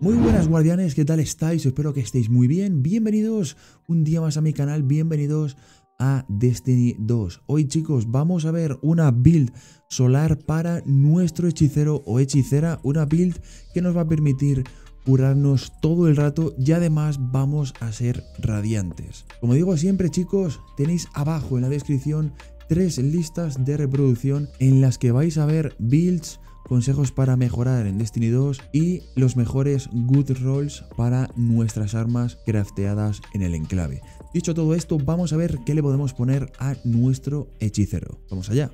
Muy buenas guardianes, ¿qué tal estáis? Espero que estéis muy bien. Bienvenidos un día más a mi canal, bienvenidos a Destiny 2. Hoy chicos vamos a ver una build solar para nuestro hechicero o hechicera, una build que nos va a permitir curarnos todo el rato y además vamos a ser radiantes. Como digo siempre chicos, tenéis abajo en la descripción tres listas de reproducción en las que vais a ver builds consejos para mejorar en Destiny 2 y los mejores good rolls para nuestras armas crafteadas en el enclave. Dicho todo esto, vamos a ver qué le podemos poner a nuestro hechicero. Vamos allá.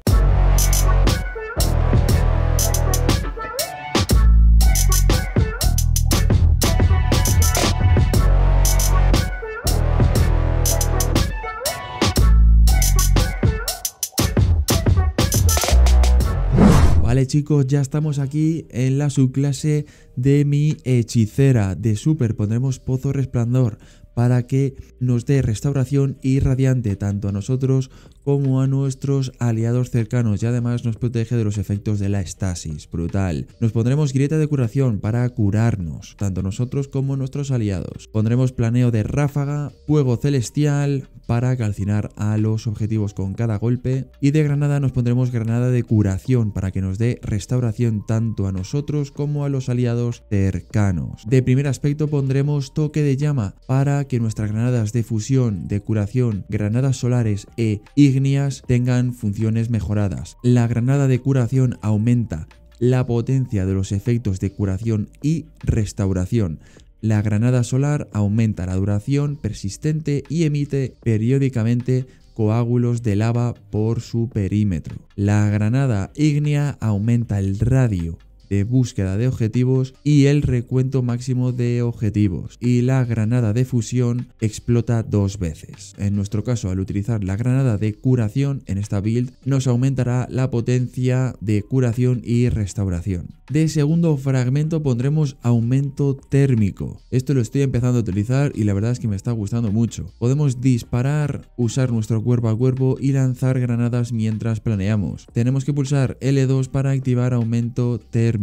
chicos, ya estamos aquí en la subclase de mi hechicera. De super pondremos Pozo Resplandor para que nos dé restauración y radiante tanto a nosotros como a nuestros aliados cercanos y además nos protege de los efectos de la estasis, brutal. Nos pondremos grieta de curación para curarnos, tanto nosotros como nuestros aliados. Pondremos planeo de ráfaga, fuego celestial para calcinar a los objetivos con cada golpe y de granada nos pondremos granada de curación para que nos dé restauración tanto a nosotros como a los aliados cercanos. De primer aspecto pondremos toque de llama para que nuestras granadas de fusión, de curación, granadas solares e ígneas tengan funciones mejoradas. La granada de curación aumenta la potencia de los efectos de curación y restauración. La granada solar aumenta la duración persistente y emite periódicamente coágulos de lava por su perímetro. La granada ígnea aumenta el radio de búsqueda de objetivos y el recuento máximo de objetivos. Y la granada de fusión explota dos veces. En nuestro caso, al utilizar la granada de curación en esta build, nos aumentará la potencia de curación y restauración. De segundo fragmento pondremos aumento térmico. Esto lo estoy empezando a utilizar y la verdad es que me está gustando mucho. Podemos disparar, usar nuestro cuerpo a cuerpo y lanzar granadas mientras planeamos. Tenemos que pulsar L2 para activar aumento térmico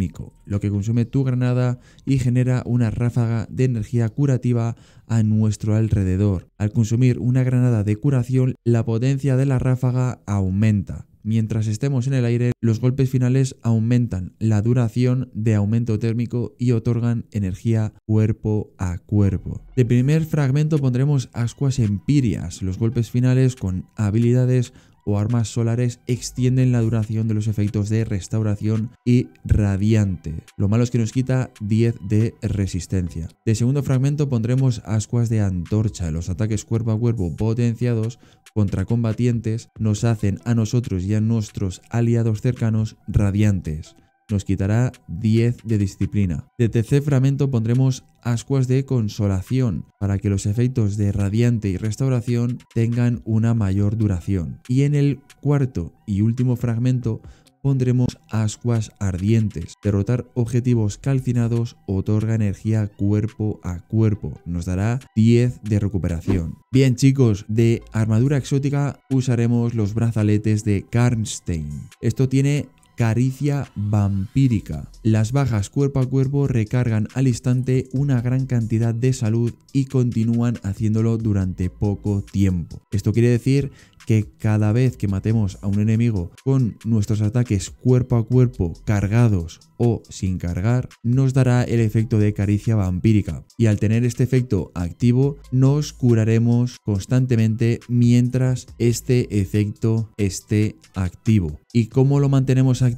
lo que consume tu granada y genera una ráfaga de energía curativa a nuestro alrededor. Al consumir una granada de curación, la potencia de la ráfaga aumenta. Mientras estemos en el aire, los golpes finales aumentan la duración de aumento térmico y otorgan energía cuerpo a cuerpo. De primer fragmento pondremos Ascuas Empirias, los golpes finales con habilidades armas solares extienden la duración de los efectos de restauración y radiante. Lo malo es que nos quita 10 de resistencia. De segundo fragmento pondremos ascuas de antorcha. Los ataques cuerpo a cuerpo potenciados contra combatientes nos hacen a nosotros y a nuestros aliados cercanos radiantes nos quitará 10 de disciplina. De tercer fragmento pondremos ascuas de consolación para que los efectos de radiante y restauración tengan una mayor duración. Y en el cuarto y último fragmento pondremos ascuas ardientes. Derrotar objetivos calcinados otorga energía cuerpo a cuerpo. Nos dará 10 de recuperación. Bien chicos, de armadura exótica usaremos los brazaletes de Karnstein. Esto tiene Caricia Vampírica. Las bajas cuerpo a cuerpo recargan al instante una gran cantidad de salud y continúan haciéndolo durante poco tiempo. Esto quiere decir que cada vez que matemos a un enemigo con nuestros ataques cuerpo a cuerpo cargados o sin cargar, nos dará el efecto de caricia vampírica. Y al tener este efecto activo, nos curaremos constantemente mientras este efecto esté activo. ¿Y cómo lo mantenemos activo?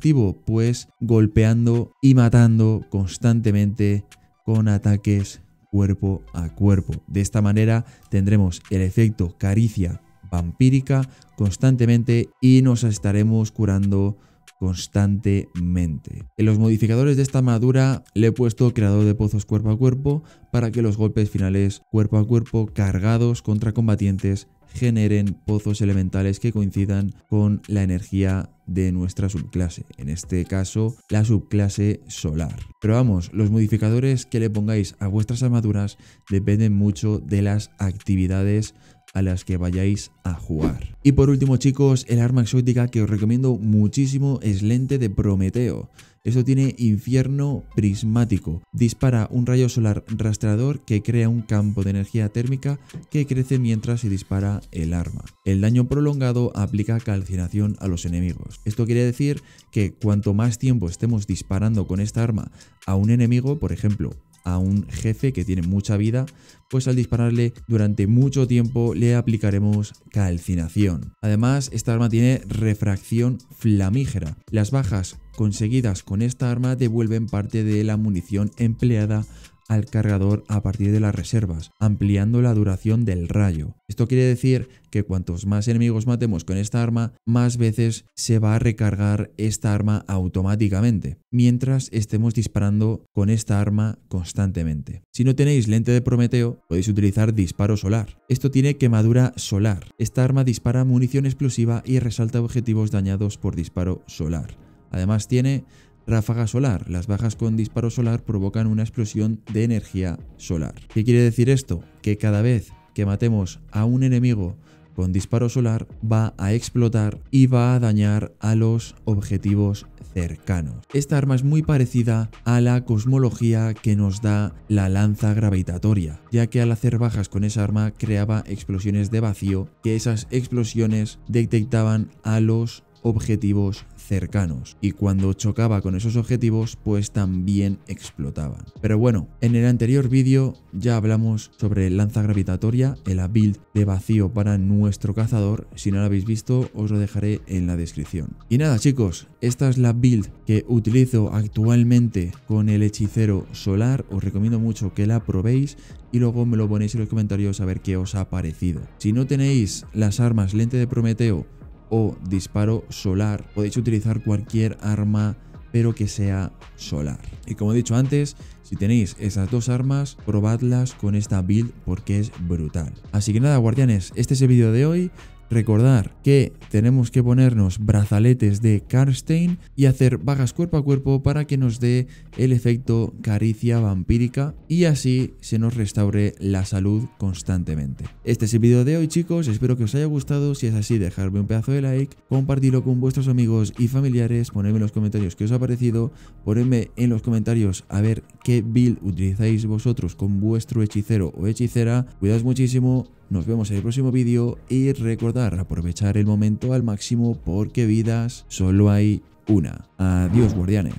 Pues golpeando y matando constantemente con ataques cuerpo a cuerpo. De esta manera tendremos el efecto caricia vampírica constantemente y nos estaremos curando constantemente. En los modificadores de esta armadura le he puesto creador de pozos cuerpo a cuerpo para que los golpes finales cuerpo a cuerpo cargados contra combatientes generen pozos elementales que coincidan con la energía de nuestra subclase, en este caso la subclase solar. Pero vamos, los modificadores que le pongáis a vuestras armaduras dependen mucho de las actividades a las que vayáis a jugar. Y por último chicos, el arma exótica que os recomiendo muchísimo es lente de Prometeo. Esto tiene infierno prismático. Dispara un rayo solar rastrador que crea un campo de energía térmica que crece mientras se dispara el arma. El daño prolongado aplica calcinación a los enemigos. Esto quiere decir que cuanto más tiempo estemos disparando con esta arma a un enemigo, por ejemplo, a un jefe que tiene mucha vida, pues al dispararle durante mucho tiempo le aplicaremos calcinación. Además, esta arma tiene refracción flamígera. Las bajas conseguidas con esta arma devuelven parte de la munición empleada al cargador a partir de las reservas, ampliando la duración del rayo. Esto quiere decir que cuantos más enemigos matemos con esta arma, más veces se va a recargar esta arma automáticamente, mientras estemos disparando con esta arma constantemente. Si no tenéis lente de Prometeo, podéis utilizar disparo solar. Esto tiene quemadura solar. Esta arma dispara munición explosiva y resalta objetivos dañados por disparo solar. Además tiene ráfaga solar. Las bajas con disparo solar provocan una explosión de energía solar. ¿Qué quiere decir esto? Que cada vez que matemos a un enemigo con disparo solar va a explotar y va a dañar a los objetivos cercanos. Esta arma es muy parecida a la cosmología que nos da la lanza gravitatoria, ya que al hacer bajas con esa arma creaba explosiones de vacío, que esas explosiones detectaban a los objetivos cercanos y cuando chocaba con esos objetivos pues también explotaban. Pero bueno, en el anterior vídeo ya hablamos sobre lanza gravitatoria, el build de vacío para nuestro cazador, si no lo habéis visto os lo dejaré en la descripción. Y nada chicos, esta es la build que utilizo actualmente con el hechicero solar, os recomiendo mucho que la probéis y luego me lo ponéis en los comentarios a ver qué os ha parecido. Si no tenéis las armas lente de Prometeo o disparo solar, podéis utilizar cualquier arma pero que sea solar. Y como he dicho antes, si tenéis esas dos armas, probadlas con esta build porque es brutal. Así que nada, guardianes, este es el vídeo de hoy. Recordar que tenemos que ponernos brazaletes de Karstein y hacer vagas cuerpo a cuerpo para que nos dé el efecto caricia vampírica y así se nos restaure la salud constantemente. Este es el vídeo de hoy chicos, espero que os haya gustado, si es así dejadme un pedazo de like, compartidlo con vuestros amigos y familiares, ponedme en los comentarios qué os ha parecido, ponedme en los comentarios a ver qué build utilizáis vosotros con vuestro hechicero o hechicera, cuidaos muchísimo nos vemos en el próximo vídeo y recordar aprovechar el momento al máximo porque vidas solo hay una. Adiós guardianes.